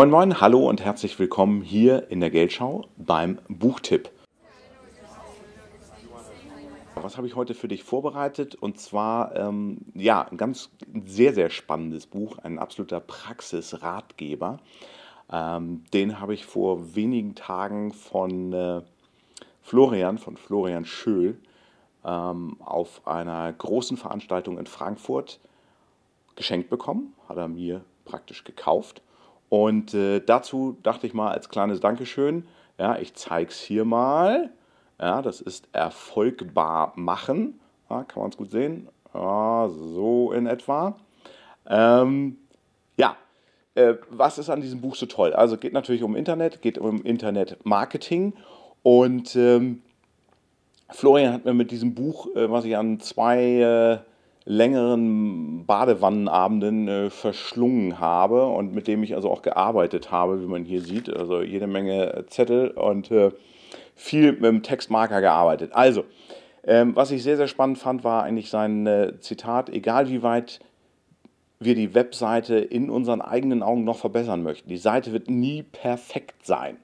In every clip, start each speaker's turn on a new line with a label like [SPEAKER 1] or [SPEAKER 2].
[SPEAKER 1] Moin Moin, hallo und herzlich willkommen hier in der Geldschau beim Buchtipp. Was habe ich heute für dich vorbereitet? Und zwar, ähm, ja, ein ganz sehr, sehr spannendes Buch, ein absoluter Praxisratgeber. Ähm, den habe ich vor wenigen Tagen von äh, Florian, von Florian Schöhl, ähm, auf einer großen Veranstaltung in Frankfurt geschenkt bekommen. Hat er mir praktisch gekauft. Und äh, dazu dachte ich mal als kleines Dankeschön, ja, ich zeige es hier mal. Ja, das ist erfolgbar machen. Ja, kann man es gut sehen? Ja, so in etwa. Ähm, ja, äh, was ist an diesem Buch so toll? Also geht natürlich um Internet, geht um Internetmarketing und ähm, Florian hat mir mit diesem Buch, äh, was ich an zwei äh, längeren Badewannenabenden äh, verschlungen habe und mit dem ich also auch gearbeitet habe, wie man hier sieht. Also jede Menge äh, Zettel und äh, viel mit dem Textmarker gearbeitet. Also, ähm, was ich sehr, sehr spannend fand, war eigentlich sein äh, Zitat, egal wie weit wir die Webseite in unseren eigenen Augen noch verbessern möchten. Die Seite wird nie perfekt sein.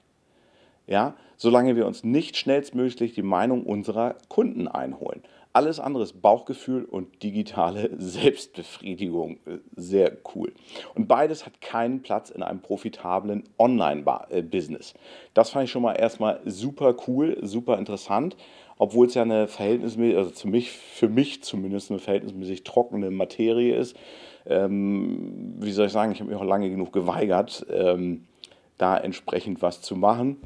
[SPEAKER 1] Ja, solange wir uns nicht schnellstmöglich die Meinung unserer Kunden einholen. Alles andere ist Bauchgefühl und digitale Selbstbefriedigung. Sehr cool. Und beides hat keinen Platz in einem profitablen Online-Business. Äh, das fand ich schon mal erstmal super cool, super interessant, obwohl es ja eine verhältnismäßig, also für mich, für mich zumindest eine verhältnismäßig trockene Materie ist. Ähm, wie soll ich sagen, ich habe mich auch lange genug geweigert, ähm, da entsprechend was zu machen.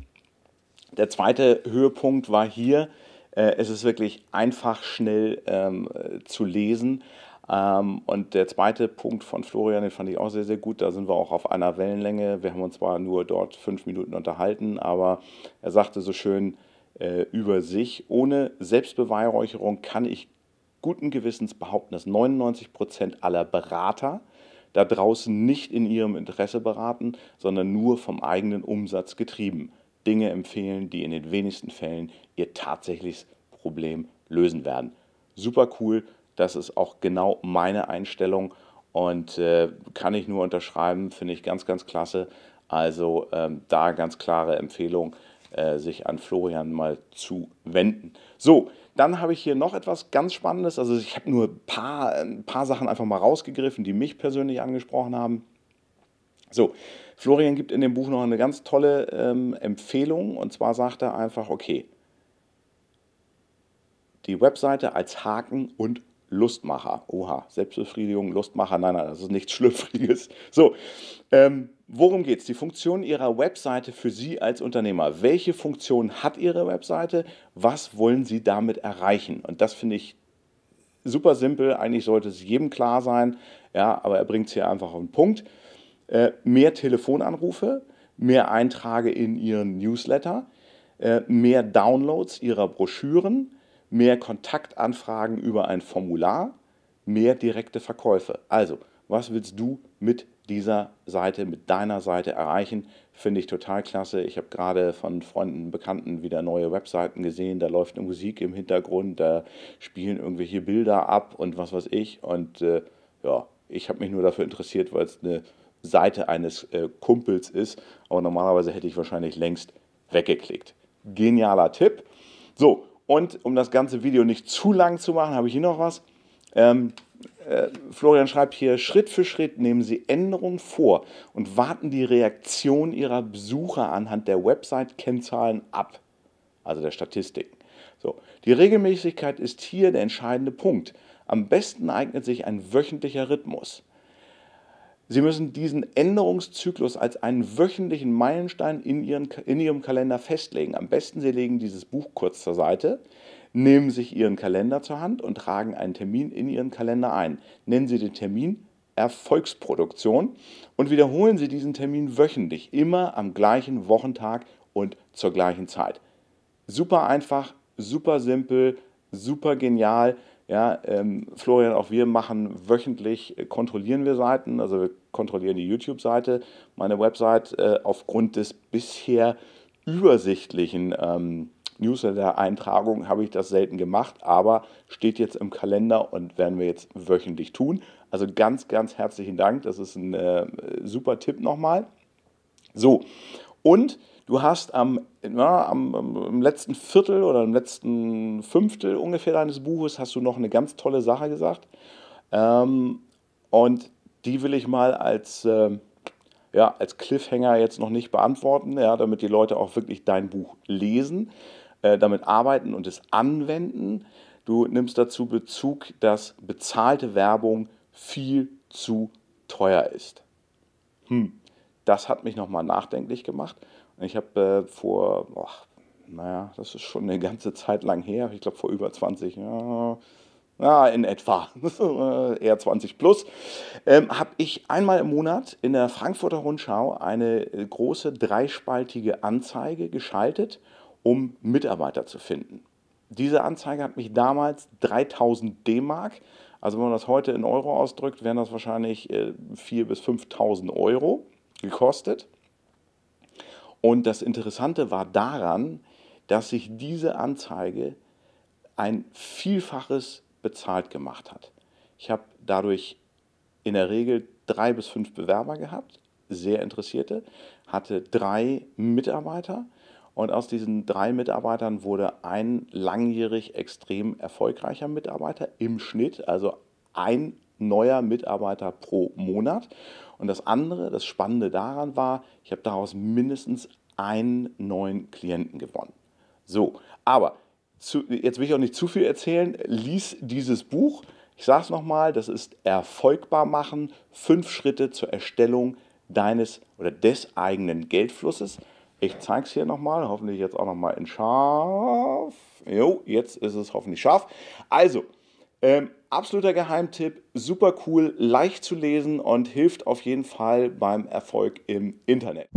[SPEAKER 1] Der zweite Höhepunkt war hier, äh, es ist wirklich einfach, schnell ähm, zu lesen. Ähm, und der zweite Punkt von Florian, den fand ich auch sehr, sehr gut. Da sind wir auch auf einer Wellenlänge. Wir haben uns zwar nur dort fünf Minuten unterhalten, aber er sagte so schön äh, über sich, ohne Selbstbeweihräucherung kann ich guten Gewissens behaupten, dass 99 Prozent aller Berater da draußen nicht in ihrem Interesse beraten, sondern nur vom eigenen Umsatz getrieben. Dinge empfehlen, die in den wenigsten Fällen ihr tatsächliches Problem lösen werden. Super cool, das ist auch genau meine Einstellung und äh, kann ich nur unterschreiben, finde ich ganz, ganz klasse. Also ähm, da ganz klare Empfehlung, äh, sich an Florian mal zu wenden. So, dann habe ich hier noch etwas ganz Spannendes. Also ich habe nur ein paar, ein paar Sachen einfach mal rausgegriffen, die mich persönlich angesprochen haben. So, Florian gibt in dem Buch noch eine ganz tolle ähm, Empfehlung und zwar sagt er einfach, okay, die Webseite als Haken und Lustmacher. Oha, Selbstbefriedigung, Lustmacher, nein, nein, das ist nichts Schlüpfriges. So, ähm, worum es? Die Funktion Ihrer Webseite für Sie als Unternehmer. Welche Funktion hat Ihre Webseite? Was wollen Sie damit erreichen? Und das finde ich super simpel. Eigentlich sollte es jedem klar sein, ja, aber er bringt es hier einfach auf den Punkt. Äh, mehr Telefonanrufe, mehr Eintrage in ihren Newsletter, äh, mehr Downloads ihrer Broschüren, mehr Kontaktanfragen über ein Formular, mehr direkte Verkäufe. Also, was willst du mit dieser Seite, mit deiner Seite erreichen? Finde ich total klasse. Ich habe gerade von Freunden, Bekannten wieder neue Webseiten gesehen. Da läuft eine Musik im Hintergrund, da spielen irgendwelche Bilder ab und was weiß ich. Und äh, ja, ich habe mich nur dafür interessiert, weil es eine Seite eines äh, Kumpels ist. Aber normalerweise hätte ich wahrscheinlich längst weggeklickt. Genialer Tipp. So, und um das ganze Video nicht zu lang zu machen, habe ich hier noch was. Ähm, äh, Florian schreibt hier, Schritt für Schritt nehmen Sie Änderungen vor und warten die Reaktion Ihrer Besucher anhand der Website-Kennzahlen ab, also der Statistiken. So, die Regelmäßigkeit ist hier der entscheidende Punkt. Am besten eignet sich ein wöchentlicher Rhythmus. Sie müssen diesen Änderungszyklus als einen wöchentlichen Meilenstein in, ihren, in Ihrem Kalender festlegen. Am besten, Sie legen dieses Buch kurz zur Seite, nehmen sich Ihren Kalender zur Hand und tragen einen Termin in Ihren Kalender ein. Nennen Sie den Termin Erfolgsproduktion und wiederholen Sie diesen Termin wöchentlich, immer am gleichen Wochentag und zur gleichen Zeit. Super einfach, super simpel, super genial. Ja, ähm, Florian, auch wir machen wöchentlich, äh, kontrollieren wir Seiten, also wir kontrollieren die YouTube-Seite, meine Website äh, aufgrund des bisher übersichtlichen ähm, Newsletter-Eintragung habe ich das selten gemacht, aber steht jetzt im Kalender und werden wir jetzt wöchentlich tun. Also ganz, ganz herzlichen Dank, das ist ein äh, super Tipp nochmal. So, und du hast am, na, am, am, letzten Viertel oder im letzten Fünftel ungefähr deines Buches hast du noch eine ganz tolle Sache gesagt. Ähm, und die will ich mal als, äh, ja, als Cliffhanger jetzt noch nicht beantworten, ja, damit die Leute auch wirklich dein Buch lesen, äh, damit arbeiten und es anwenden. Du nimmst dazu Bezug, dass bezahlte Werbung viel zu teuer ist. Hm, das hat mich nochmal nachdenklich gemacht. Ich habe äh, vor, boah, naja, das ist schon eine ganze Zeit lang her, ich glaube vor über 20, ja, ja, in etwa, äh, eher 20 plus, ähm, habe ich einmal im Monat in der Frankfurter Rundschau eine äh, große dreispaltige Anzeige geschaltet, um Mitarbeiter zu finden. Diese Anzeige hat mich damals 3000 D-Mark, also wenn man das heute in Euro ausdrückt, wären das wahrscheinlich äh, 4.000 bis 5.000 Euro gekostet. Und das Interessante war daran, dass sich diese Anzeige ein Vielfaches bezahlt gemacht hat. Ich habe dadurch in der Regel drei bis fünf Bewerber gehabt, sehr Interessierte, hatte drei Mitarbeiter und aus diesen drei Mitarbeitern wurde ein langjährig extrem erfolgreicher Mitarbeiter im Schnitt, also ein neuer Mitarbeiter pro Monat. Und das andere, das Spannende daran war, ich habe daraus mindestens einen neuen Klienten gewonnen. So, aber zu, jetzt will ich auch nicht zu viel erzählen. Lies dieses Buch. Ich sage es nochmal, das ist Erfolgbar machen, fünf Schritte zur Erstellung deines oder des eigenen Geldflusses. Ich zeige es hier nochmal, hoffentlich jetzt auch nochmal in scharf. Jo, jetzt ist es hoffentlich scharf. Also, ähm, absoluter Geheimtipp, super cool, leicht zu lesen und hilft auf jeden Fall beim Erfolg im Internet.